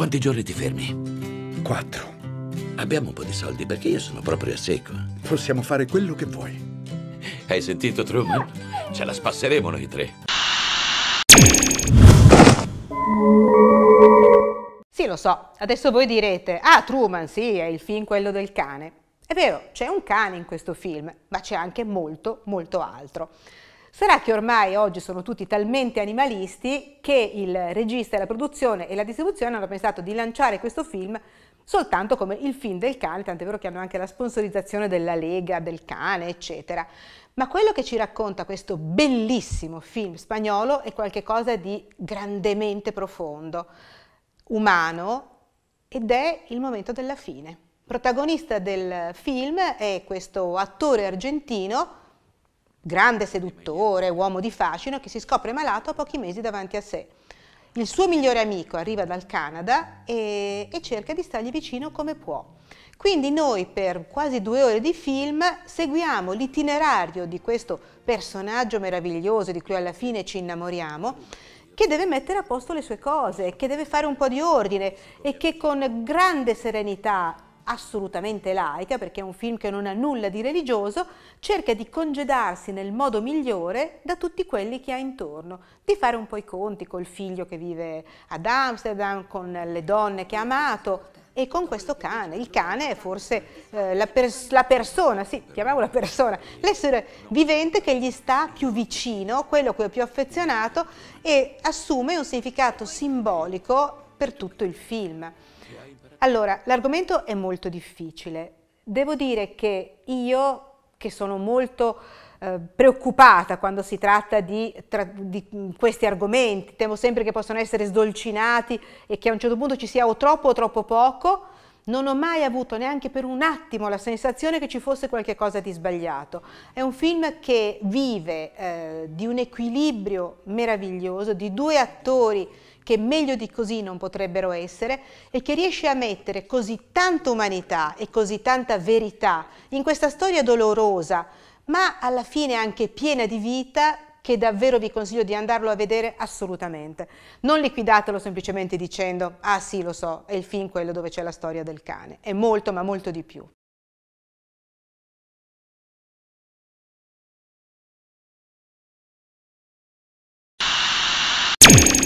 Quanti giorni ti fermi? Quattro. Abbiamo un po' di soldi perché io sono proprio a secco. Possiamo fare quello che vuoi. Hai sentito Truman? Ce la spasseremo noi tre. Sì, lo so, adesso voi direte, ah Truman, sì, è il film quello del cane. È vero, c'è un cane in questo film, ma c'è anche molto, molto altro. Sarà che ormai oggi sono tutti talmente animalisti che il regista, la produzione e la distribuzione hanno pensato di lanciare questo film soltanto come il film del cane, tant'è vero che hanno anche la sponsorizzazione della Lega, del cane, eccetera. Ma quello che ci racconta questo bellissimo film spagnolo è qualcosa di grandemente profondo, umano, ed è il momento della fine. Protagonista del film è questo attore argentino grande seduttore, uomo di fascino, che si scopre malato a pochi mesi davanti a sé. Il suo migliore amico arriva dal Canada e, e, cerca di stargli vicino come può. Quindi noi per quasi due ore di film seguiamo l'itinerario di questo personaggio meraviglioso di cui alla fine ci innamoriamo, che deve mettere a posto le sue cose, che deve fare un po' di ordine e che con grande serenità assolutamente laica, perché è un film che non ha nulla di religioso, cerca di congedarsi nel modo migliore da tutti quelli che ha intorno, di fare un po' i conti col figlio che vive ad Amsterdam, con le donne che ha amato e con questo cane. Il cane è forse eh, la, pers la, persona, sì, chiamiamola persona, l'essere vivente che gli sta più vicino, quello a cui è più affezionato e assume un significato simbolico per tutto il film. Allora, l'argomento è molto difficile. Devo dire che io, che sono molto eh, preoccupata quando si tratta di, tra, di questi argomenti, temo sempre che possano essere sdolcinati e che a un certo punto ci sia o troppo o troppo poco, non ho mai avuto neanche per un attimo la sensazione che ci fosse qualcosa di sbagliato. È un film che vive eh, di un equilibrio meraviglioso, di due attori che meglio di così non potrebbero essere e che riesce a mettere così tanta umanità e così tanta verità in questa storia dolorosa ma alla fine anche piena di vita che davvero vi consiglio di andarlo a vedere assolutamente. Non liquidatelo semplicemente dicendo ah sì lo so, è il film quello dove c'è la storia del cane, è molto ma molto di più. you